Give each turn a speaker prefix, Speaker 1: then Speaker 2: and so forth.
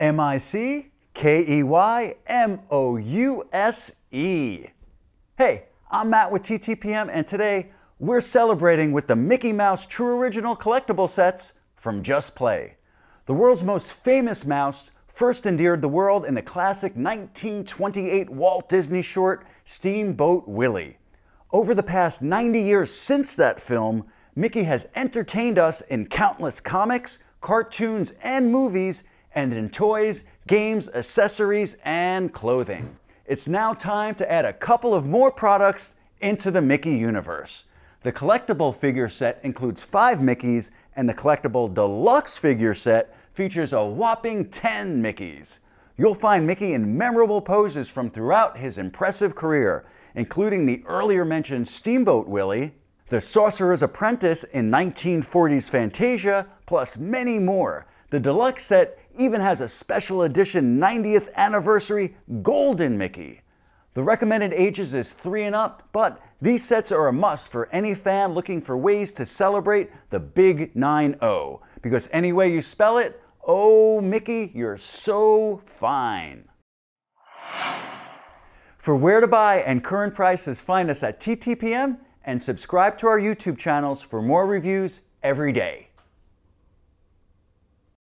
Speaker 1: M I C K E Y M O U S E. Hey, I'm Matt with TTPM, and today we're celebrating with the Mickey Mouse True Original collectible sets from Just Play. The world's most famous mouse first endeared the world in the classic 1928 Walt Disney short Steamboat Willie. Over the past 90 years since that film, Mickey has entertained us in countless comics, cartoons, and movies and in toys, games, accessories, and clothing. It's now time to add a couple of more products into the Mickey universe. The collectible figure set includes five Mickeys, and the collectible deluxe figure set features a whopping 10 Mickeys. You'll find Mickey in memorable poses from throughout his impressive career, including the earlier mentioned Steamboat Willie, the Sorcerer's Apprentice in 1940s Fantasia, plus many more, the deluxe set even has a special edition 90th anniversary Golden Mickey. The recommended ages is 3 and up, but these sets are a must for any fan looking for ways to celebrate the big 9-0. Because any way you spell it, oh Mickey, you're so fine. For where to buy and current prices, find us at TTPM and subscribe to our YouTube channels for more reviews every day.